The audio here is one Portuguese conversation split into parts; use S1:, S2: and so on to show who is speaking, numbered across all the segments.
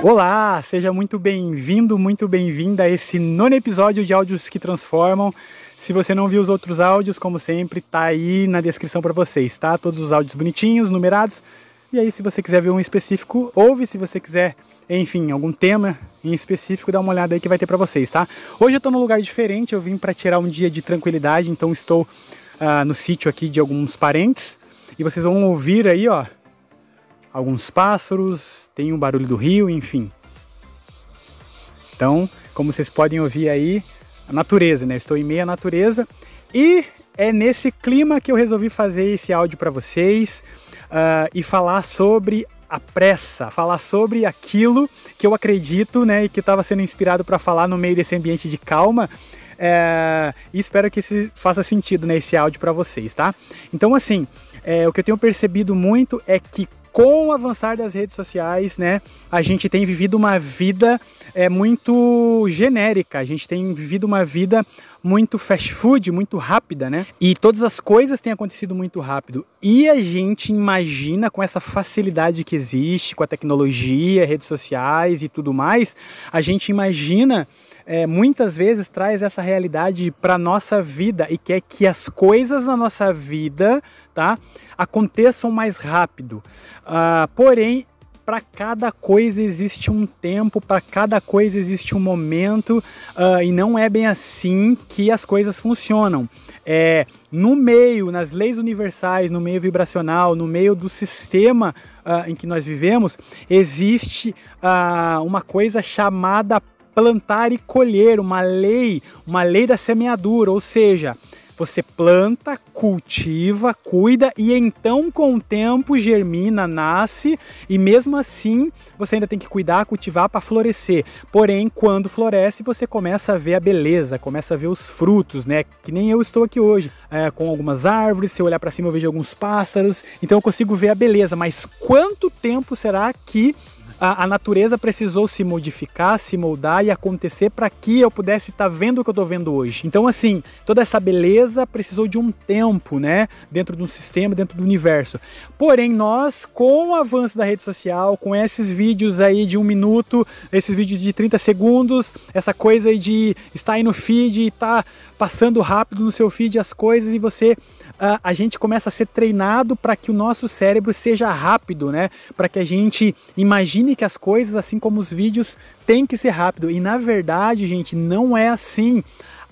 S1: Olá, seja muito bem-vindo, muito bem-vinda a esse nono episódio de Áudios que Transformam. Se você não viu os outros áudios, como sempre, tá aí na descrição para vocês, tá? Todos os áudios bonitinhos, numerados. E aí, se você quiser ver um específico, ouve. Se você quiser, enfim, algum tema em específico, dá uma olhada aí que vai ter para vocês, tá? Hoje eu tô num lugar diferente, eu vim para tirar um dia de tranquilidade, então estou ah, no sítio aqui de alguns parentes. E vocês vão ouvir aí, ó, alguns pássaros, tem o um barulho do rio, enfim. Então, como vocês podem ouvir aí, a natureza, né? Estou em meio à natureza e é nesse clima que eu resolvi fazer esse áudio para vocês uh, e falar sobre a pressa, falar sobre aquilo que eu acredito, né, e que estava sendo inspirado para falar no meio desse ambiente de calma, é, e espero que esse, faça sentido nesse né, áudio para vocês, tá? Então, assim, é, o que eu tenho percebido muito é que com o avançar das redes sociais, né, a gente tem vivido uma vida é, muito genérica, a gente tem vivido uma vida muito fast food, muito rápida, né? E todas as coisas têm acontecido muito rápido. E a gente imagina com essa facilidade que existe, com a tecnologia, redes sociais e tudo mais, a gente imagina é, muitas vezes traz essa realidade para nossa vida e quer que as coisas na nossa vida, tá, aconteçam mais rápido. Uh, porém, para cada coisa existe um tempo, para cada coisa existe um momento, uh, e não é bem assim que as coisas funcionam. É, no meio, nas leis universais, no meio vibracional, no meio do sistema uh, em que nós vivemos, existe uh, uma coisa chamada plantar e colher, uma lei, uma lei da semeadura, ou seja, você planta, cultiva, cuida e então com o tempo germina, nasce e mesmo assim você ainda tem que cuidar, cultivar para florescer. Porém, quando floresce, você começa a ver a beleza, começa a ver os frutos, né? Que nem eu estou aqui hoje, é, com algumas árvores. Se eu olhar para cima, eu vejo alguns pássaros, então eu consigo ver a beleza. Mas quanto tempo será que a, a natureza precisou se modificar, se moldar e acontecer para que eu pudesse estar tá vendo o que eu estou vendo hoje. Então, assim, toda essa beleza precisou de um tempo, né? Dentro de um sistema, dentro do universo. Porém, nós, com o avanço da rede social, com esses vídeos aí de um minuto, esses vídeos de 30 segundos, essa coisa de estar aí no feed, e estar tá passando rápido no seu feed as coisas e você a gente começa a ser treinado para que o nosso cérebro seja rápido, né? Para que a gente imagine que as coisas, assim como os vídeos, têm que ser rápido. E na verdade, gente, não é assim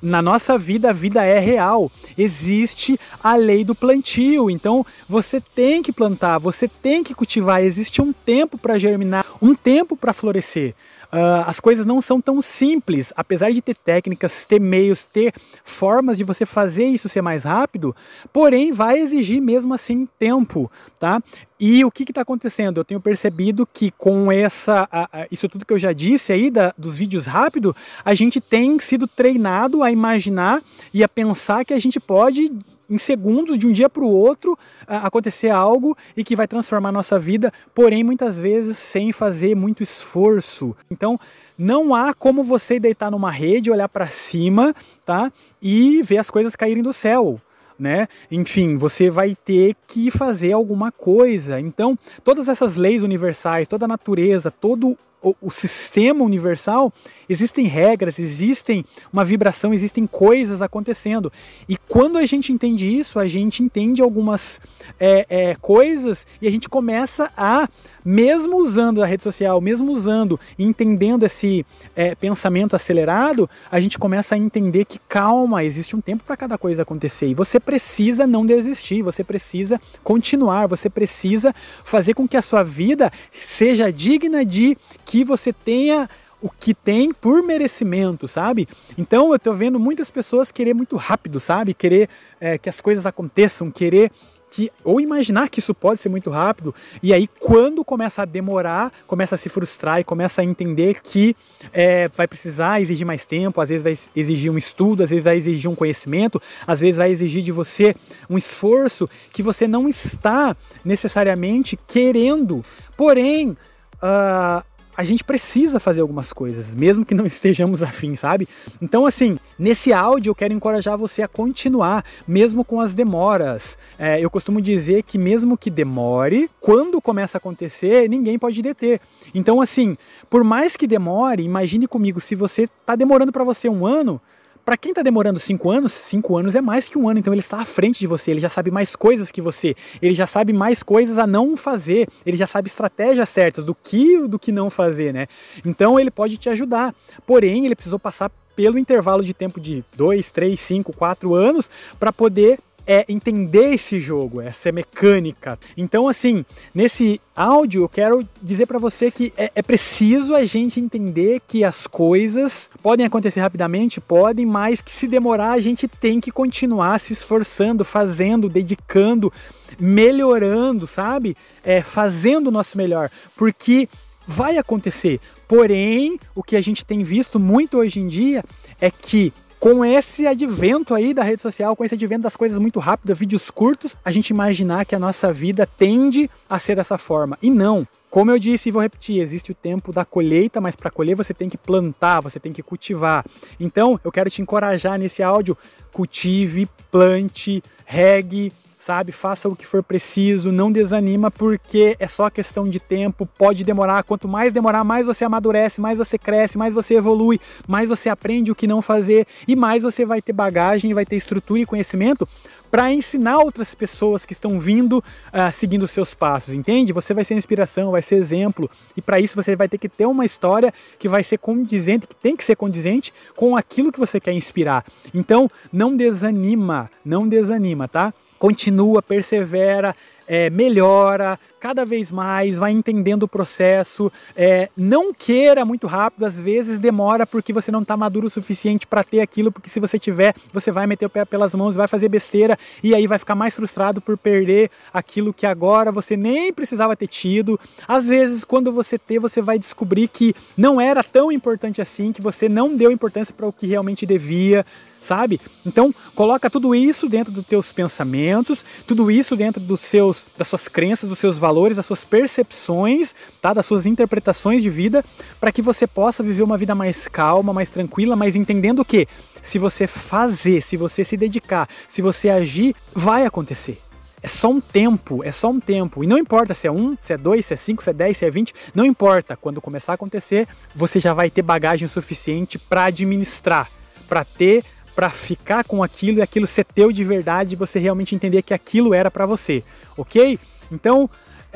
S1: na nossa vida, a vida é real. Existe a lei do plantio. Então você tem que plantar, você tem que cultivar. Existe um tempo para germinar, um tempo para florescer. Uh, as coisas não são tão simples, apesar de ter técnicas, ter meios, ter formas de você fazer isso ser mais rápido, porém vai exigir mesmo assim tempo, tá? E o que está acontecendo? Eu tenho percebido que com essa, isso tudo que eu já disse aí da, dos vídeos rápido, a gente tem sido treinado a imaginar e a pensar que a gente pode em segundos, de um dia para o outro, acontecer algo e que vai transformar a nossa vida, porém muitas vezes sem fazer muito esforço. Então, não há como você deitar numa rede, olhar para cima, tá? E ver as coisas caírem do céu. Né? Enfim, você vai ter que fazer alguma coisa. Então, todas essas leis universais, toda a natureza, todo o, o, sistema universal, existem regras, existem uma vibração, existem coisas acontecendo. E quando a gente entende isso, a gente entende algumas é, é, coisas e a gente começa a, mesmo usando a rede social, mesmo usando e entendendo esse é, pensamento acelerado, a gente começa a entender que calma, existe um tempo para cada coisa acontecer. E você precisa não desistir, você precisa continuar, você precisa fazer com que a sua vida seja digna de que você tenha o que tem por merecimento, sabe? Então eu tô vendo muitas pessoas querer muito rápido, sabe? Querer é, que as coisas aconteçam, querer que ou imaginar que isso pode ser muito rápido e aí quando começa a demorar começa a se frustrar e começa a entender que é, vai precisar exigir mais tempo às vezes vai exigir um estudo às vezes vai exigir um conhecimento às vezes vai exigir de você um esforço que você não está necessariamente querendo porém uh, a gente precisa fazer algumas coisas, mesmo que não estejamos afim, sabe? Então, assim, nesse áudio eu quero encorajar você a continuar, mesmo com as demoras. É, eu costumo dizer que, mesmo que demore, quando começa a acontecer, ninguém pode deter. Então, assim, por mais que demore, imagine comigo, se você está demorando para você um ano, para quem está demorando cinco anos, cinco anos é mais que um ano, então ele está à frente de você, ele já sabe mais coisas que você, ele já sabe mais coisas a não fazer, ele já sabe estratégias certas do que do que não fazer, né? Então ele pode te ajudar. Porém, ele precisou passar pelo intervalo de tempo de dois, três, cinco, quatro anos para poder é entender esse jogo, essa mecânica. Então, assim, nesse áudio eu quero dizer para você que é, é, preciso a gente entender que as coisas podem acontecer rapidamente, podem, mas que se demorar a gente tem que continuar se esforçando, fazendo, dedicando, melhorando, sabe? É, fazendo o nosso melhor, porque vai acontecer. Porém, o que a gente tem visto muito hoje em dia é que com esse advento aí da rede social, com esse advento das coisas muito rápidas, vídeos curtos, a gente imaginar que a nossa vida tende a ser dessa forma. E não. Como eu disse e vou repetir, existe o tempo da colheita, mas para colher você tem que plantar, você tem que cultivar. Então, eu quero te encorajar nesse áudio, cultive, plante, regue, sabe? Faça o que for preciso, não desanima porque é só questão de tempo, pode demorar, quanto mais demorar, mais você amadurece, mais você cresce, mais você evolui, mais você aprende o que não fazer e mais você vai ter bagagem, vai ter estrutura e conhecimento para ensinar outras pessoas que estão vindo uh, seguindo seus passos, entende? Você vai ser inspiração, vai ser exemplo e para isso você vai ter que ter uma história que vai ser condizente, que tem que ser condizente com aquilo que você quer inspirar. Então, não desanima, não desanima, tá? continua, persevera, é, melhora, cada vez mais, vai entendendo o processo, é, não queira muito rápido, às vezes demora porque você não está maduro o suficiente para ter aquilo, porque se você tiver, você vai meter o pé pelas mãos, vai fazer besteira e aí vai ficar mais frustrado por perder aquilo que agora você nem precisava ter tido. Às vezes, quando você ter, você vai descobrir que não era tão importante assim, que você não deu importância para o que realmente devia sabe? Então, coloca tudo isso dentro dos teus pensamentos, tudo isso dentro dos seus das suas crenças, dos seus valores valores, as suas percepções, tá? das suas interpretações de vida, para que você possa viver uma vida mais calma, mais tranquila, mas entendendo que se você fazer, se você se dedicar, se você agir, vai acontecer. É só um tempo, é só um tempo. E não importa se é um, se é dois, se é cinco, se é dez, se é vinte, não importa. Quando começar a acontecer, você já vai ter bagagem suficiente para administrar, para ter, para ficar com aquilo e aquilo ser teu de verdade, e você realmente entender que aquilo era para você, ok? Então,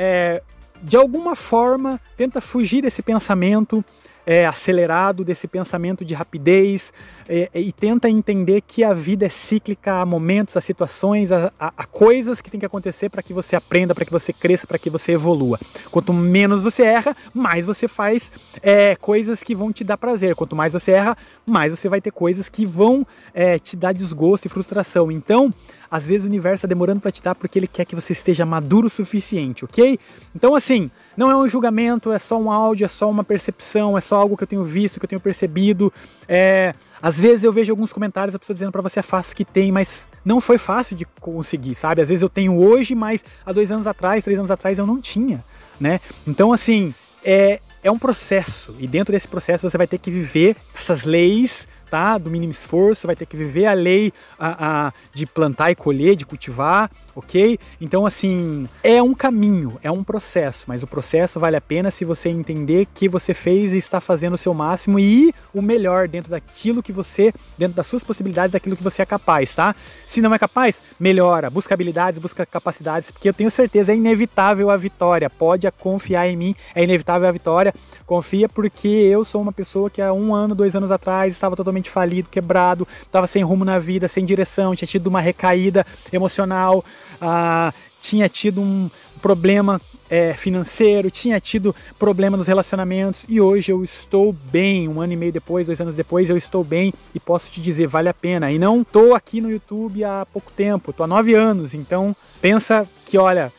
S1: é, de alguma forma, tenta fugir desse pensamento é, acelerado, desse pensamento de rapidez, é, e tenta entender que a vida é cíclica, há momentos, há situações, há, coisas que tem que acontecer para que você aprenda, para que você cresça, para que você evolua. Quanto menos você erra, mais você faz é, coisas que vão te dar prazer. Quanto mais você erra, mais você vai ter coisas que vão é, te dar desgosto e frustração. Então, às vezes o universo tá demorando para te dar porque ele quer que você esteja maduro o suficiente, ok? Então, assim, não é um julgamento, é só um áudio, é só uma percepção, é só algo que eu tenho visto, que eu tenho percebido. É... Às vezes eu vejo alguns comentários da pessoa dizendo para você é fácil que tem, mas não foi fácil de conseguir, sabe? Às vezes eu tenho hoje, mas há dois anos atrás, três anos atrás eu não tinha, né? Então, assim, é, é um processo e dentro desse processo você vai ter que viver essas leis plantar do mínimo esforço, vai ter que viver a lei a, a, de plantar e colher, de cultivar, ok? Então, assim, é um caminho, é um processo, mas o processo vale a pena se você entender que você fez e está fazendo o seu máximo e o melhor dentro daquilo que você, dentro das suas possibilidades, daquilo que você é capaz, tá? Se não é capaz, melhora, busca habilidades, busca capacidades, porque eu tenho certeza, é inevitável a vitória, pode confiar em mim, é inevitável a vitória, confia porque eu sou uma pessoa que há um ano, dois anos atrás estava totalmente falido, quebrado, estava sem rumo na vida, sem direção, tinha tido uma recaída emocional, ah, tinha tido um problema é, financeiro, tinha tido problema nos relacionamentos e hoje eu estou bem. Um ano e meio depois, dois anos depois, eu estou bem e posso te dizer, vale a pena. E não estou aqui no YouTube há pouco tempo, estou há nove anos, então pensa que, olha,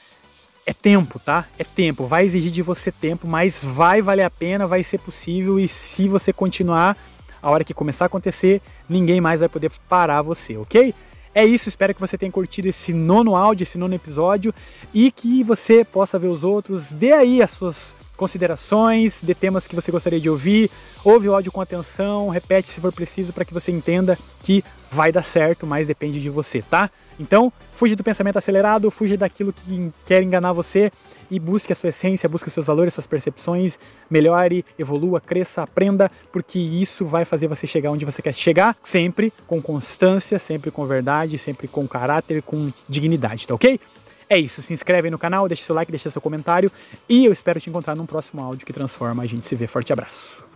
S1: é tempo, tá? É tempo. Vai exigir de você tempo, mas vai valer a pena, vai ser possível e se você continuar, a hora que começar a acontecer, ninguém mais vai poder parar você, ok? É isso, espero que você tenha curtido esse nono áudio, esse nono episódio e que você possa ver os outros. Dê aí as suas considerações de temas que você gostaria de ouvir. Ouve o áudio com atenção, repete se for preciso para que você entenda que vai dar certo, mas depende de você, tá? Então, fuja do pensamento acelerado, fuja daquilo que quer enganar você e busque a sua essência, busque os seus valores, suas percepções, melhore, evolua, cresça, aprenda, porque isso vai fazer você chegar onde você quer chegar, sempre com constância, sempre com verdade, sempre com caráter, com dignidade, tá ok? É isso, se inscreve aí no canal, deixa seu like, deixa seu comentário e eu espero te encontrar num próximo áudio que transforma. A gente se vê, forte abraço.